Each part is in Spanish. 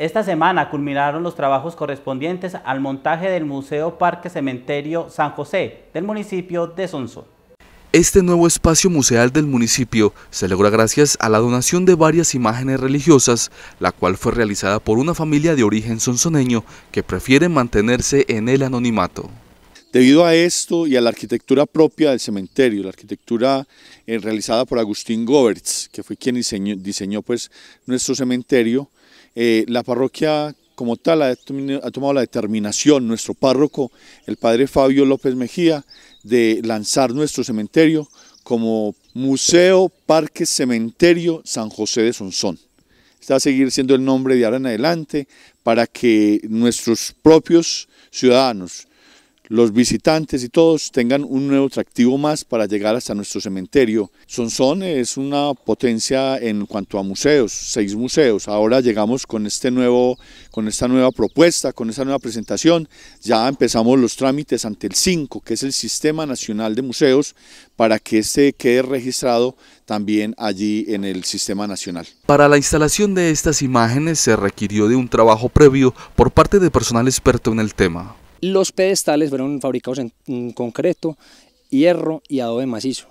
Esta semana culminaron los trabajos correspondientes al montaje del Museo Parque Cementerio San José del municipio de Sonso. Este nuevo espacio museal del municipio se logra gracias a la donación de varias imágenes religiosas, la cual fue realizada por una familia de origen sonsoneño que prefiere mantenerse en el anonimato. Debido a esto y a la arquitectura propia del cementerio, la arquitectura eh, realizada por Agustín Goberts, que fue quien diseñó, diseñó pues, nuestro cementerio, eh, la parroquia como tal ha, tomado la determinación, nuestro párroco, el padre Fabio López Mejía, de lanzar nuestro cementerio como Museo Parque Cementerio San José de Sonsón. Está a seguir siendo el nombre de ahora en adelante para que nuestros propios ciudadanos, los visitantes y todos tengan un nuevo atractivo más para llegar hasta nuestro cementerio. Sonsón es una potencia en cuanto a museos, seis museos. Ahora llegamos con, este nuevo, con esta nueva propuesta, con esta nueva presentación. Ya empezamos los trámites ante el 5, que es el Sistema Nacional de Museos, para que este quede registrado también allí en el Sistema Nacional. Para la instalación de estas imágenes se requirió de un trabajo previo por parte de personal experto en el tema. Los pedestales fueron fabricados en, concreto, hierro y adobe macizo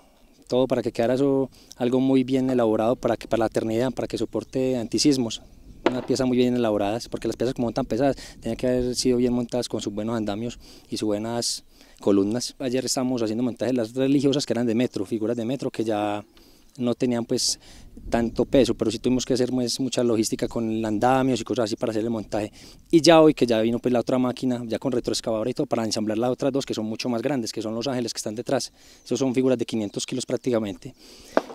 todo para que quedara algo muy bien elaborado para, que, para la eternidad, para que soporte antisismos. Una pieza muy bien elaborada, porque las piezas como tan pesadas tenían que haber sido bien montadas con sus buenos andamios y sus buenas columnas. Ayer estábamos haciendo montajes de las religiosas que eran de metro, figuras de metro que ya no tenían pues tanto peso, pero sí tuvimos que hacer pues, mucha logística con andamios y cosas así para hacer el montaje. Y ya hoy que ya vino pues la otra máquina, ya con retroexcavador y todo, para ensamblar las otras dos que son mucho más grandes, que son los ángeles que están detrás. Esos son figuras de 500 kilos prácticamente.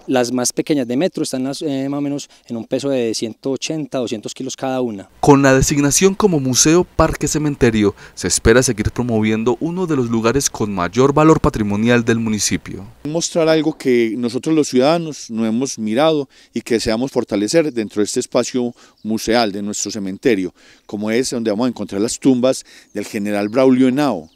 Las más pequeñas de metro están eh, más o menos en un peso de 180, 200 kilos cada una. Con la designación como Museo Parque Cementerio, se espera seguir promoviendo uno de los lugares con mayor valor patrimonial del municipio. Mostrar algo que nosotros los ciudadanos no hemos mirado y que deseamos fortalecer dentro de este espacio museal de nuestro cementerio, como es donde vamos a encontrar las tumbas del general Braulio Enao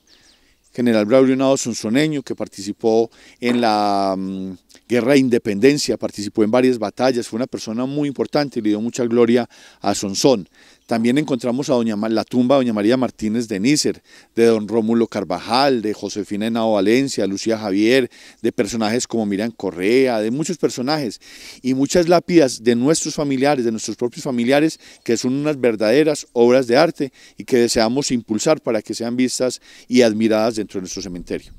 general Braulio Nado Sonsoneño, que participó en la mm, Guerra de Independencia, participó en varias batallas, fue una persona muy importante y le dio mucha gloria a Sonsón. También encontramos a Doña, la tumba de Doña María Martínez de Nícer, de Don Rómulo Carvajal, de Josefina Henao Valencia, Lucía Javier, de personajes como Miriam Correa, de muchos personajes y muchas lápidas de nuestros familiares, de nuestros propios familiares, que son unas verdaderas obras de arte y que deseamos impulsar para que sean vistas y admiradas dentro de nuestro cementerio.